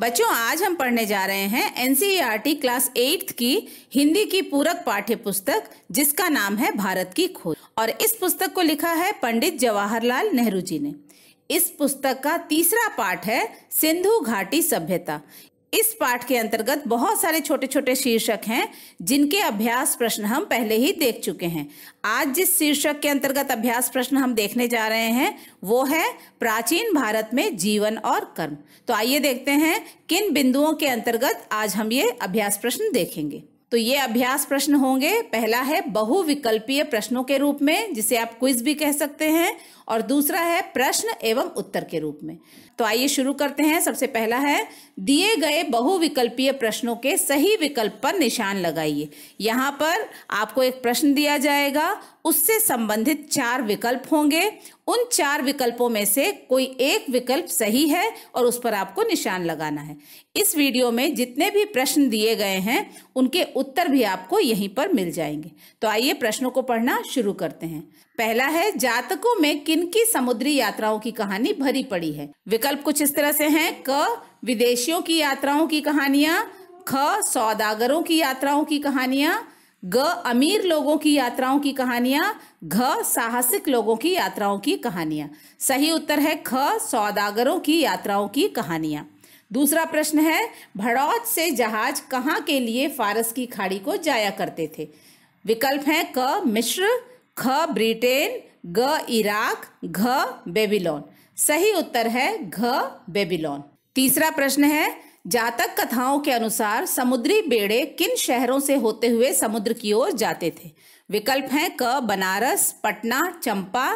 बच्चों आज हम पढ़ने जा रहे हैं एनसीईआरटी क्लास एट की हिंदी की पूरक पाठ्य पुस्तक जिसका नाम है भारत की खोज और इस पुस्तक को लिखा है पंडित जवाहरलाल नेहरू जी ने इस पुस्तक का तीसरा पाठ है सिंधु घाटी सभ्यता इस पाठ के अंतर्गत बहुत सारे छोटे छोटे शीर्षक हैं जिनके अभ्यास प्रश्न हम पहले ही देख चुके हैं आज जिस शीर्षक के अंतर्गत अभ्यास प्रश्न हम देखने जा रहे हैं वो है प्राचीन भारत में जीवन और कर्म तो आइए देखते हैं किन बिंदुओं के अंतर्गत आज हम ये अभ्यास प्रश्न देखेंगे तो ये अभ्यास प्रश्न होंगे पहला है बहुविकल्पीय प्रश्नों के रूप में जिसे आप क्विज भी कह सकते हैं और दूसरा है प्रश्न एवं उत्तर के रूप में तो आइए शुरू करते हैं सबसे पहला है दिए गए बहुविकल्पीय प्रश्नों के सही विकल्प पर निशान लगाइए यहाँ पर आपको एक प्रश्न दिया जाएगा उससे संबंधित चार विकल्प होंगे उन चार विकल्पों में से कोई एक विकल्प सही है और उस पर आपको निशान लगाना है इस वीडियो में जितने भी प्रश्न दिए गए हैं उनके उत्तर भी आपको यहीं पर मिल जाएंगे तो आइए प्रश्नों को पढ़ना शुरू करते हैं पहला है जातकों में किनकी समुद्री यात्राओं की कहानी भरी पड़ी है विकल्प कुछ इस तरह से हैं क विदेशियों की यात्राओं की कहानियां ख सौदागरों की यात्राओं की कहानियां ग अमीर लोगों की यात्राओं की कहानियां घ साहसिक लोगों की यात्राओं की कहानियां सही उत्तर है ख सौदागरों की यात्राओं की कहानियां दूसरा प्रश्न है भड़ौत से जहाज कहाँ के लिए फारस की खाड़ी को जाया करते थे विकल्प हैं क मिश्र ख ब्रिटेन ग इराक घ बेबीलोन सही उत्तर है घ बेबीलोन तीसरा प्रश्न है जातक कथाओं के अनुसार समुद्री बेड़े किन शहरों से होते हुए समुद्र की ओर जाते थे विकल्प हैं क बनारस पटना चंपा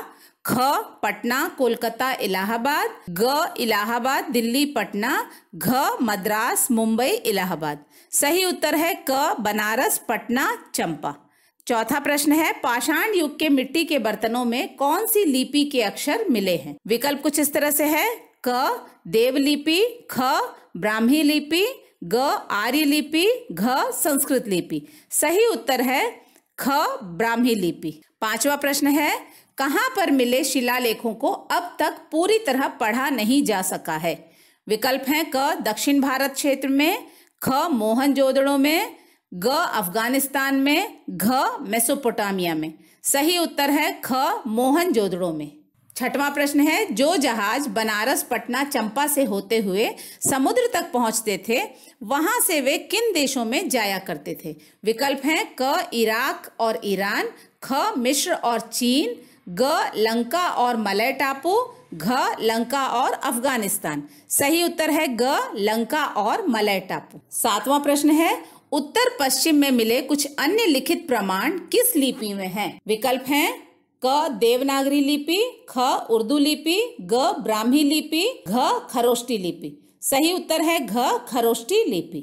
ख पटना कोलकाता इलाहाबाद ग इलाहाबाद दिल्ली पटना घ मद्रास मुंबई इलाहाबाद सही उत्तर है क बनारस पटना चंपा चौथा प्रश्न है पाषाण युग के मिट्टी के बर्तनों में कौन सी लिपि के अक्षर मिले हैं विकल्प कुछ इस तरह से है क देवलिपि ख ब्राह्मी लिपि ग आर्य लिपि घ संस्कृत लिपि सही उत्तर है ख ब्राह्मी लिपि पांचवा प्रश्न है कहाँ पर मिले शिलालेखों को अब तक पूरी तरह पढ़ा नहीं जा सका है विकल्प हैं क दक्षिण भारत क्षेत्र में ख मोहन जोदड़ो में ग अफगानिस्तान में घ मेसोपोटामिया में सही उत्तर है ख मोहन जोदड़ों में छठवां प्रश्न है जो जहाज बनारस पटना चंपा से होते हुए समुद्र तक पहुंचते थे वहां से वे किन देशों में जाया करते थे विकल्प हैं क इराक और ईरान ख मिश्र और चीन ग लंका और मलय टापू घ लंका और अफगानिस्तान सही उत्तर है ग लंका और मलय टापू सातवां प्रश्न है उत्तर पश्चिम में मिले कुछ अन्य लिखित प्रमाण किस लिपि में हैं? विकल्प हैं क देवनागरी लिपि ख उर्दू लिपि ग ब्राह्मी लिपि घ खरोष्टी लिपि सही उत्तर है घ खरोष्टी लिपि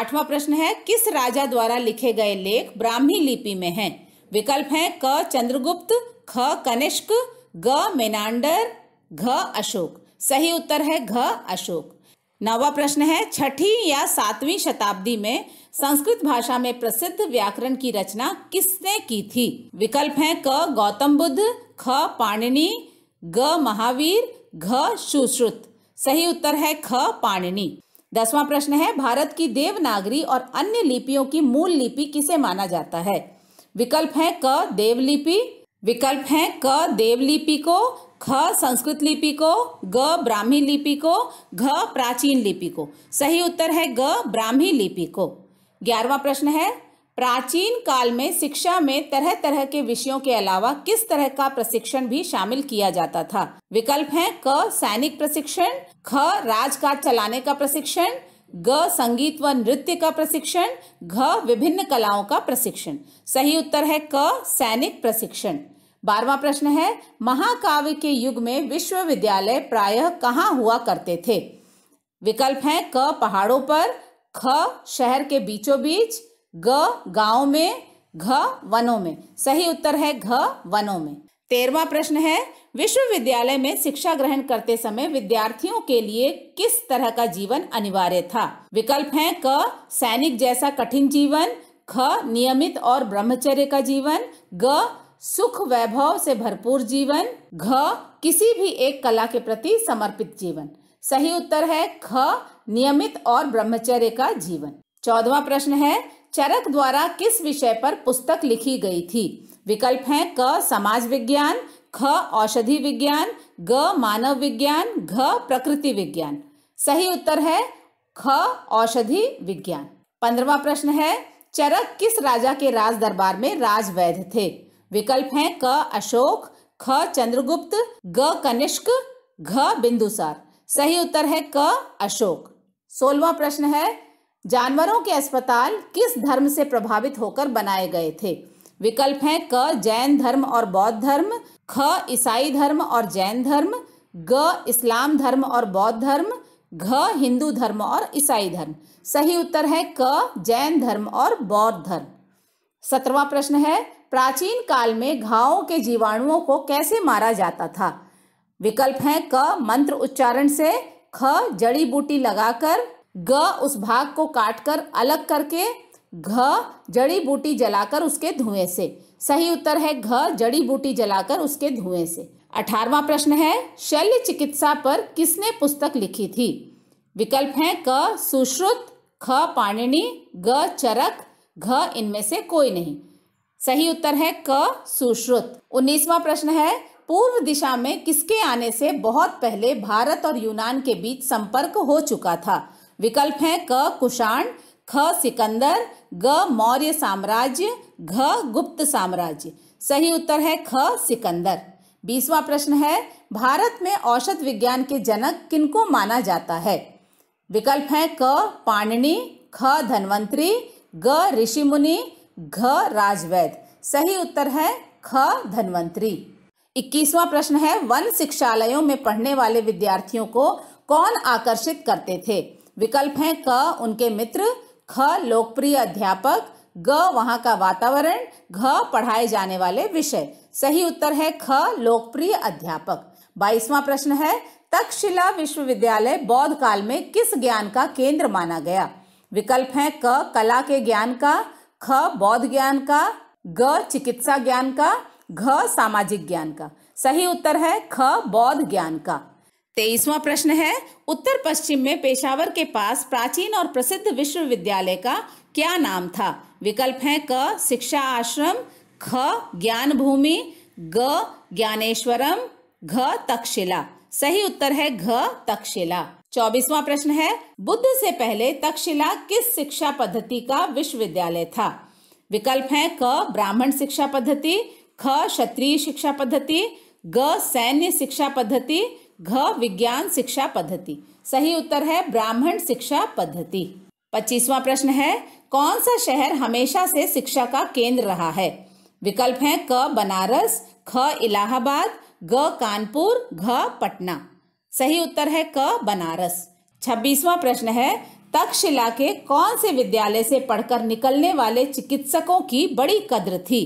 आठवां प्रश्न है किस राजा द्वारा लिखे गए लेख ब्राह्मी लिपि में हैं विकल्प हैं क चंद्रगुप्त ख कनिष्क ग मेनांडर घ अशोक सही उत्तर है घ अशोक नवा प्रश्न है छठी या सातवीं शताब्दी में संस्कृत भाषा में प्रसिद्ध व्याकरण की रचना किसने की थी विकल्प हैं क गौतम बुद्ध ख पाणिनि ग महावीर घ सुश्रुत सही उत्तर है ख पाणिनि दसवां प्रश्न है भारत की देवनागरी और अन्य लिपियों की मूल लिपि किसे माना जाता है विकल्प है क देवलिपि विकल्प है क देवलिपि को ख संस्कृत लिपि को ग ब्राह्मी लिपि को घ प्राचीन लिपि को सही उत्तर है ग ब्राह्मी लिपि को ग्यारहवा प्रश्न है प्राचीन काल में शिक्षा में तरह तरह के विषयों के अलावा किस तरह का प्रशिक्षण भी शामिल किया जाता था विकल्प हैं क सैनिक प्रशिक्षण ख राजकाज चलाने का प्रशिक्षण ग संगीत व नृत्य का प्रशिक्षण घ विभिन्न कलाओं का प्रशिक्षण सही उत्तर है क सैनिक प्रशिक्षण बारवा प्रश्न है महाकाव्य के युग में विश्वविद्यालय प्रायः कहाँ हुआ करते थे विकल्प हैं क पहाड़ों पर ख शहर के बीचों बीच ग गांव में घ वनों में सही उत्तर है घ वनों में तेरवा प्रश्न है विश्वविद्यालय में शिक्षा ग्रहण करते समय विद्यार्थियों के लिए किस तरह का जीवन अनिवार्य था विकल्प हैं क सैनिक जैसा कठिन जीवन ख नियमित और ब्रह्मचर्य का जीवन ग सुख वैभव से भरपूर जीवन घ किसी भी एक कला के प्रति समर्पित जीवन सही उत्तर है ख नियमित और ब्रह्मचर्य का जीवन चौदवा प्रश्न है चरक द्वारा किस विषय पर पुस्तक लिखी गई थी विकल्प है क समाज विज्ञान ख औषधि विज्ञान ग मानव विज्ञान घ प्रकृति विज्ञान सही उत्तर है ख औषधि विज्ञान पंद्रवा प्रश्न है चरक किस राजा के राज दरबार में राजवैध थे विकल्प हैं क अशोक ख चंद्रगुप्त ग कनिष्क घ बिंदुसार सही उत्तर है क अशोक सोलवा प्रश्न है जानवरों के अस्पताल किस धर्म से प्रभावित होकर बनाए गए थे विकल्प हैं क जैन धर्म और बौद्ध धर्म ख ईसाई धर्म और जैन धर्म ग इस्लाम धर्म और बौद्ध धर्म घ हिंदू धर्म और ईसाई धर्म सही उत्तर है क जैन धर्म और बौद्ध धर्म सत्रवा प्रश्न है प्राचीन काल में घावों के जीवाणुओं को कैसे मारा जाता था विकल्प हैं क मंत्र उच्चारण से ख जड़ी बूटी लगाकर ग उस भाग को काटकर अलग करके घ जड़ी बूटी जलाकर उसके धुएं से सही उत्तर है घ जड़ी बूटी जलाकर उसके धुएं से अठारवा प्रश्न है शल्य चिकित्सा पर किसने पुस्तक लिखी थी विकल्प हैं क सुश्रुत ख पाणिनी ग चरक घ इनमें से कोई नहीं सही उत्तर है क सुश्रुत उन्नीसवा प्रश्न है पूर्व दिशा में किसके आने से बहुत पहले भारत और यूनान के बीच संपर्क हो चुका था विकल्प है क कुषाण ख सिकंदर ग मौर्य साम्राज्य घ गुप्त साम्राज्य सही उत्तर है ख सिकंदर बीसवा प्रश्न है भारत में औषध विज्ञान के जनक किनको माना जाता है विकल्प है क पाणिनि ख धनवंतरी ग ऋषि मुनि घ राजवैद सही उत्तर है ख धनवंतरी इक्कीसवां प्रश्न है वन शिक्षालयों में पढ़ने वाले विद्यार्थियों को कौन आकर्षित करते थे विकल्प हैं क उनके मित्र ख लोकप्रिय अध्यापक ग वहाँ का वातावरण घ पढ़ाए जाने वाले विषय सही उत्तर है ख लोकप्रिय अध्यापक बाईसवां प्रश्न है तक्षशिला विश्वविद्यालय बौद्ध काल में किस ज्ञान का केंद्र माना गया विकल्प हैं क कला के ज्ञान का ख बौद्ध ज्ञान का ग चिकित्सा ज्ञान का घ सामाजिक ज्ञान का सही उत्तर है ख बौद्ध ज्ञान का तेईसवा प्रश्न है उत्तर पश्चिम में पेशावर के पास प्राचीन और प्रसिद्ध विश्वविद्यालय का क्या नाम था विकल्प हैं क शिक्षा आश्रम ख ज्ञान भूमि ग ज्ञानेश्वरम घ तक्षशिला सही उत्तर है घ तक्षशिला चौबीसवा प्रश्न है बुद्ध से पहले तक्षशिला किस शिक्षा पद्धति का विश्वविद्यालय था विकल्प है क ब्राह्मण शिक्षा पद्धति ख क्षत्रिय शिक्षा पद्धति ग सैन्य शिक्षा पद्धति घ विज्ञान शिक्षा पद्धति सही उत्तर है ब्राह्मण शिक्षा पद्धति पच्चीसवा प्रश्न है कौन सा शहर हमेशा से शिक्षा का केंद्र रहा है विकल्प है क बनारस ख इलाहाबाद ग कानपुर घ पटना सही उत्तर है क बनारस छब्बीसवां प्रश्न है तक्षशिला के कौन से विद्यालय से पढ़कर निकलने वाले चिकित्सकों की बड़ी कद्र थी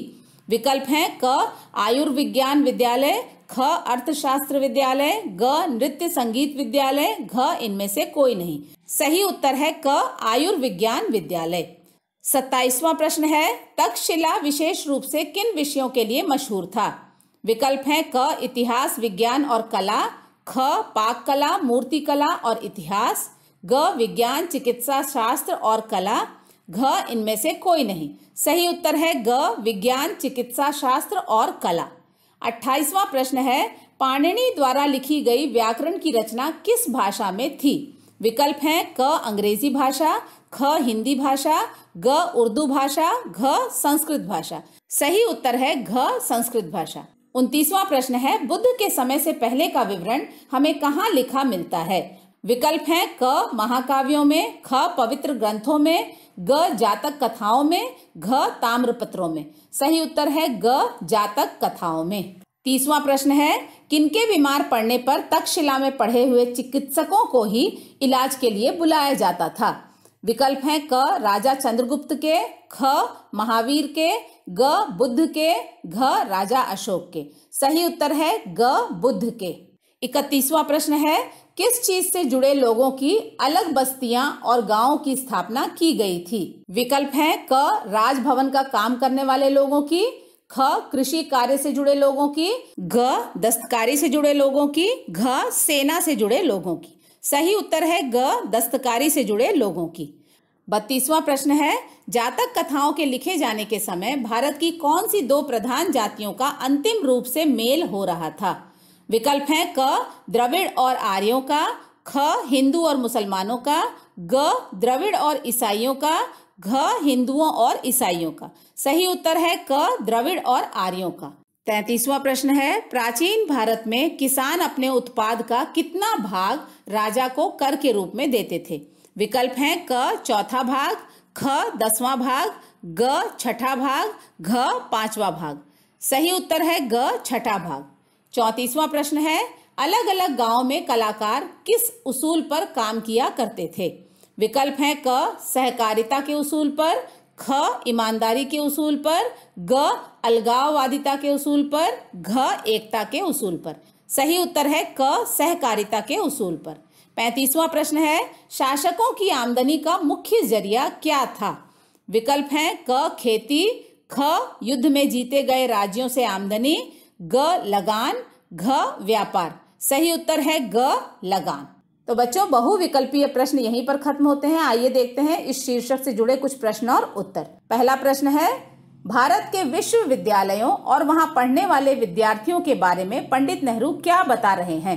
विकल्प हैं क आयुर्विज्ञान विद्यालय ख अर्थशास्त्र विद्यालय ग नृत्य संगीत विद्यालय घ इनमें से कोई नहीं सही उत्तर है क आयुर्विज्ञान विद्यालय सत्ताईसवां प्रश्न है तक्षशिला विशेष रूप से किन विषयों के लिए मशहूर था विकल्प हैं क इतिहास विज्ञान और कला ख पाक कला मूर्ति कला और इतिहास ग विज्ञान चिकित्सा शास्त्र और कला घ इनमें से कोई नहीं सही उत्तर है ग विज्ञान चिकित्सा शास्त्र और कला अट्ठाईसवां प्रश्न है पाणिनि द्वारा लिखी गई व्याकरण की रचना किस भाषा में थी विकल्प हैं क अंग्रेजी भाषा ख हिंदी भाषा ग उर्दू भाषा घ संस्कृत भाषा सही उत्तर है घ संस्कृत भाषा उनतीसवां प्रश्न है बुद्ध के समय से पहले का विवरण हमें कहाँ लिखा मिलता है विकल्प है क महाकाव्यों में ख पवित्र ग्रंथों में ग जातक कथाओं में घ ताम्रपत्रों में सही उत्तर है ग जातक कथाओं में तीसवा प्रश्न है किनके बीमार पड़ने पर तक्षशिला में पढ़े हुए चिकित्सकों को ही इलाज के लिए बुलाया जाता था विकल्प हैं क राजा चंद्रगुप्त के ख महावीर के ग बुद्ध के घ राजा अशोक के सही उत्तर है ग बुद्ध के इकतीसवा प्रश्न है किस चीज से जुड़े लोगों की अलग बस्तियां और गांवों की स्थापना की गई थी विकल्प हैं क राजभवन का काम करने वाले लोगों की ख कृषि कार्य से जुड़े लोगों की घ दस्तकारी से जुड़े लोगों की घ सेना से जुड़े लोगों की सही उत्तर है ग दस्तकारी से जुड़े लोगों की बत्तीसवां प्रश्न है जातक कथाओं के लिखे जाने के समय भारत की कौन सी दो प्रधान जातियों का अंतिम रूप से मेल हो रहा था विकल्प है क द्रविड़ और आर्यों का ख हिंदू और मुसलमानों का ग द्रविड़ और ईसाइयों का घ हिंदुओं और ईसाइयों का सही उत्तर है क द्रविड़ और आर्यों का तैतीसवां प्रश्न है प्राचीन भारत में किसान अपने उत्पाद का कितना भाग राजा को कर के रूप में देते थे विकल्प हैं क चौथा भाग ख दसवां भाग ग छठा भाग घ पांचवा भाग सही उत्तर है ग छठा भाग चौतीसवा प्रश्न है अलग अलग गांव में कलाकार किस उसूल पर काम किया करते थे विकल्प हैं क सहकारिता के उसूल पर ख ईमानदारी के उसूल पर ग अलगाववादिता के उसूल पर घ एकता के उसूल पर सही उत्तर है क सहकारिता के उसूल पर पैंतीसवां प्रश्न है शासकों की आमदनी का मुख्य जरिया क्या था विकल्प हैं क खेती ख युद्ध में जीते गए राज्यों से आमदनी ग लगान घ व्यापार सही उत्तर है ग लगान तो बच्चों बहुविकल्पीय प्रश्न यहीं पर खत्म होते हैं आइए देखते हैं इस शीर्षक से जुड़े कुछ प्रश्न और उत्तर पहला प्रश्न है भारत के विश्वविद्यालयों और वहां पढ़ने वाले विद्यार्थियों के बारे में पंडित नेहरू क्या बता रहे हैं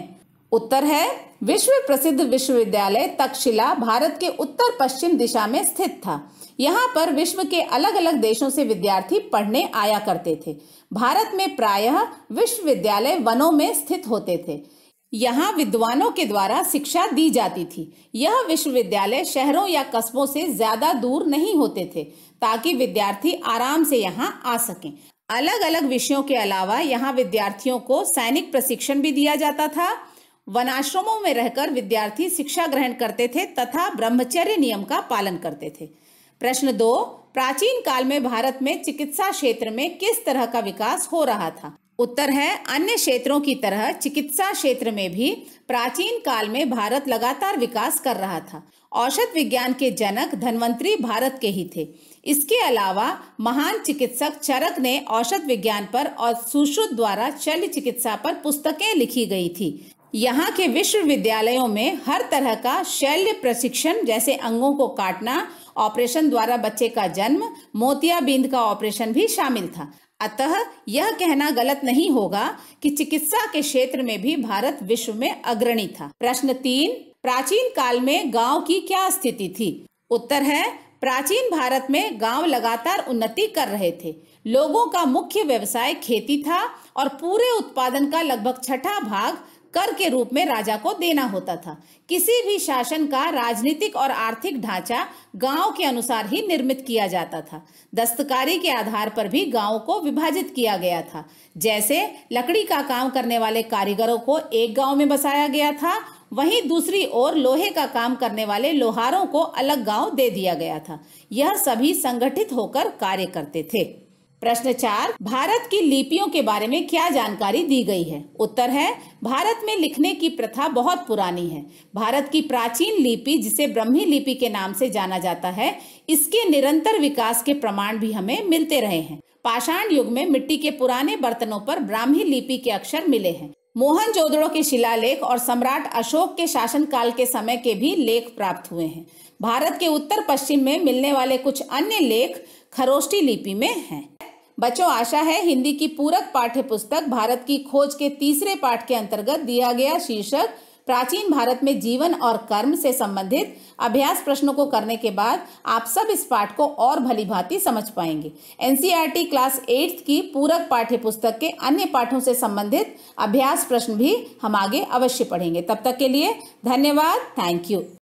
उत्तर है विश्व प्रसिद्ध विश्वविद्यालय तक्षशिला भारत के उत्तर पश्चिम दिशा में स्थित था यहाँ पर विश्व के अलग अलग देशों से विद्यार्थी पढ़ने आया करते थे भारत में प्रायः विश्वविद्यालय वनों में स्थित होते थे यहाँ विद्वानों के द्वारा शिक्षा दी जाती थी यह विश्वविद्यालय शहरों या कस्बों से ज्यादा दूर नहीं होते थे ताकि विद्यार्थी आराम से यहाँ आ सकें अलग अलग विषयों के अलावा यहाँ विद्यार्थियों को सैनिक प्रशिक्षण भी दिया जाता था वनाश्रमों में रहकर विद्यार्थी शिक्षा ग्रहण करते थे तथा ब्रह्मचर्य नियम का पालन करते थे प्रश्न दो प्राचीन काल में भारत में चिकित्सा क्षेत्र में किस तरह का विकास हो रहा था उत्तर है अन्य क्षेत्रों की तरह चिकित्सा क्षेत्र में भी प्राचीन काल में भारत लगातार विकास कर रहा था औषध विज्ञान के जनक धनवंतरी भारत के ही थे इसके अलावा महान चिकित्सक चरक ने औषध विज्ञान पर और सुश्रुत द्वारा शल्य चिकित्सा पर पुस्तकें लिखी गई थी यहाँ के विश्वविद्यालयों में हर तरह का शल्य प्रशिक्षण जैसे अंगों को काटना ऑपरेशन द्वारा बच्चे का जन्म मोतियाबिंद का ऑपरेशन भी शामिल था अतः यह कहना गलत नहीं होगा कि चिकित्सा के क्षेत्र में भी भारत विश्व में अग्रणी था प्रश्न तीन प्राचीन काल में गांव की क्या स्थिति थी उत्तर है प्राचीन भारत में गांव लगातार उन्नति कर रहे थे लोगों का मुख्य व्यवसाय खेती था और पूरे उत्पादन का लगभग छठा भाग कर के रूप में राजा को देना होता था किसी भी शासन का राजनीतिक और आर्थिक ढांचा गांव के अनुसार ही निर्मित किया जाता था दस्तकारी के आधार पर भी गांव को विभाजित किया गया था जैसे लकड़ी का काम करने वाले कारीगरों को एक गांव में बसाया गया था वहीं दूसरी ओर लोहे का काम करने वाले लोहारों को अलग गांव दे दिया गया था यह सभी संगठित होकर कार्य करते थे प्रश्न चार भारत की लिपियों के बारे में क्या जानकारी दी गई है उत्तर है भारत में लिखने की प्रथा बहुत पुरानी है भारत की प्राचीन लिपि जिसे ब्रह्मी लिपि के नाम से जाना जाता है इसके निरंतर विकास के प्रमाण भी हमें मिलते रहे हैं पाषाण युग में मिट्टी के पुराने बर्तनों पर ब्राह्मी लिपि के अक्षर मिले हैं मोहन जोदड़ो के शिलालेख और सम्राट अशोक के शासनकाल के समय के भी लेख प्राप्त हुए हैं भारत के उत्तर पश्चिम में मिलने वाले कुछ अन्य लेख खरोष्टी लिपि में हैं बच्चों आशा है हिंदी की पूरक पाठ्य पुस्तक भारत की खोज के तीसरे पाठ के अंतर्गत दिया गया शीर्षक प्राचीन भारत में जीवन और कर्म से संबंधित अभ्यास प्रश्नों को करने के बाद आप सब इस पाठ को और भली भांति समझ पाएंगे एनसीईआरटी क्लास एट्थ की पूरक पाठ्य पुस्तक के अन्य पाठों से संबंधित अभ्यास प्रश्न भी हम आगे अवश्य पढ़ेंगे तब तक के लिए धन्यवाद थैंक यू